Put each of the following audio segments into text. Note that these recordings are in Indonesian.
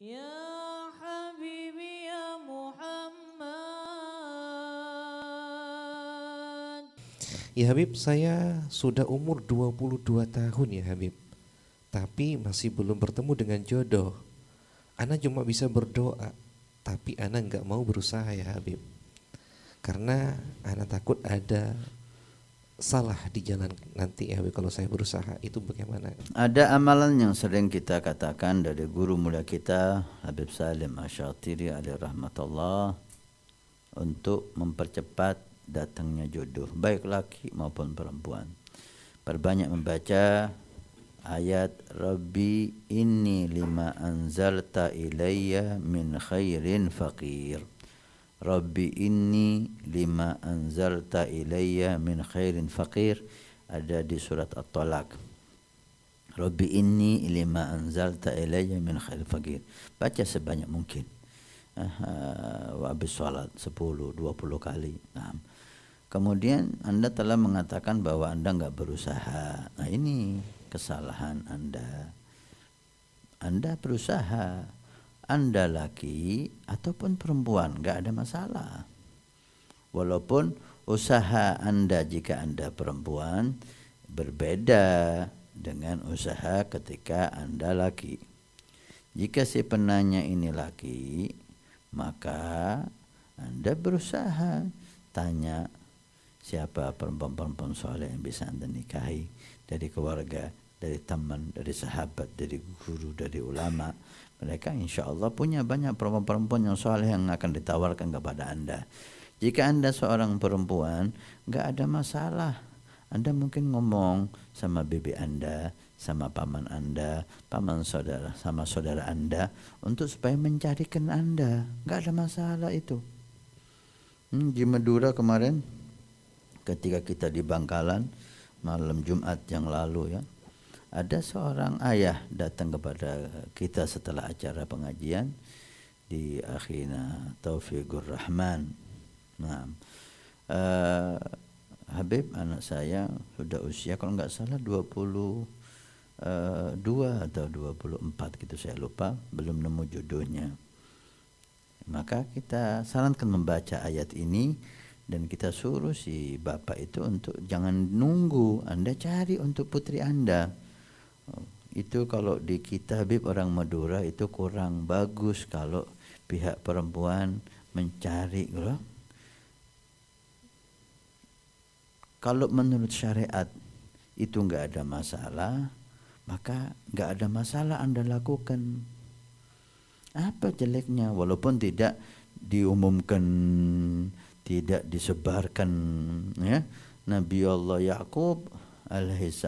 Ya Habibi ya Muhammad Ya Habib saya sudah umur 22 tahun ya Habib Tapi masih belum bertemu dengan jodoh Ana cuma bisa berdoa Tapi Ana nggak mau berusaha ya Habib Karena Ana takut ada salah di jalan nanti ya kalau saya berusaha itu bagaimana? Ada amalan yang sering kita katakan dari guru mulia kita Habib Salim Asyatiri alaih rahmatullah untuk mempercepat datangnya jodoh baik laki maupun perempuan. Perbanyak membaca ayat Rabbi inni lima anzalta ilayya min khairin faqir. Rabbi inni lima anzalta ilayya min khairin faqir ada di surat At-Talaq. Rabbi inni lima anzalta ilayya min khairin faqir. Baca sebanyak mungkin. Wa habis salat 10 20 kali. Nah. Kemudian Anda telah mengatakan bahwa Anda nggak berusaha. Nah, ini kesalahan Anda. Anda berusaha anda laki ataupun perempuan, nggak ada masalah. Walaupun usaha Anda jika Anda perempuan berbeda dengan usaha ketika Anda laki. Jika si penanya ini laki, maka Anda berusaha tanya siapa perempuan-perempuan soleh yang bisa Anda nikahi dari keluarga dari teman, dari sahabat, dari guru, dari ulama. Mereka insya Allah punya banyak perempuan-perempuan yang soleh yang akan ditawarkan kepada Anda. Jika Anda seorang perempuan, nggak ada masalah. Anda mungkin ngomong sama bibi Anda, sama paman Anda, paman saudara, sama saudara Anda, untuk supaya mencarikan Anda. Nggak ada masalah itu. Hmm, di Madura kemarin, ketika kita di Bangkalan, malam Jumat yang lalu ya, ada seorang ayah datang kepada kita setelah acara pengajian di akhirnya Taufiqur Rahman. Nah, uh, Habib anak saya sudah usia kalau nggak salah 22 eh, atau 24 gitu saya lupa, belum nemu jodohnya. Maka kita sarankan membaca ayat ini dan kita suruh si bapak itu untuk jangan nunggu, Anda cari untuk putri Anda itu kalau di kita Habib orang Madura itu kurang bagus kalau pihak perempuan mencari gitu. Kalau menurut syariat itu nggak ada masalah, maka nggak ada masalah Anda lakukan. Apa jeleknya walaupun tidak diumumkan, tidak disebarkan ya. Nabi Allah Yakub alaihissalam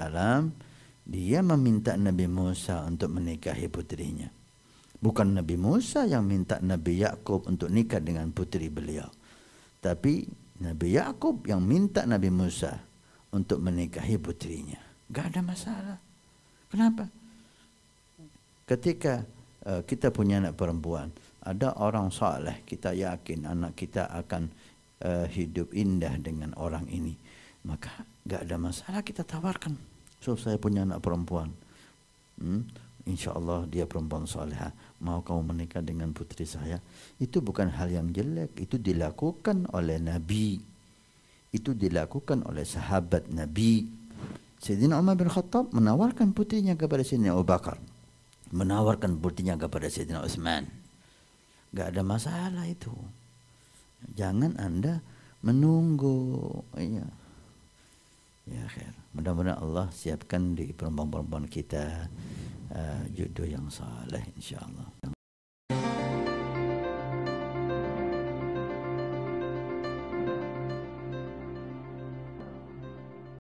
salam dia meminta Nabi Musa untuk menikahi putrinya. Bukan Nabi Musa yang minta Nabi Yakub untuk nikah dengan putri beliau. Tapi Nabi Yakub yang minta Nabi Musa untuk menikahi putrinya. Gak ada masalah. Kenapa? Ketika uh, kita punya anak perempuan, ada orang saleh, kita yakin anak kita akan uh, hidup indah dengan orang ini. Maka gak ada masalah kita tawarkan So saya punya anak perempuan. Hmm? Insya Allah dia perempuan soleha. Mau kamu menikah dengan putri saya. Itu bukan hal yang jelek. Itu dilakukan oleh Nabi. Itu dilakukan oleh sahabat Nabi. Sayyidina Umar bin Khattab menawarkan putrinya kepada Sayyidina Abu Bakar. Menawarkan putrinya kepada Sayyidina Utsman. Gak ada masalah itu. Jangan Anda menunggu. Ya. Ya khair. Mudah-mudahan Allah siapkan di perempuan-perempuan kita uh, jodoh yang saleh insyaallah.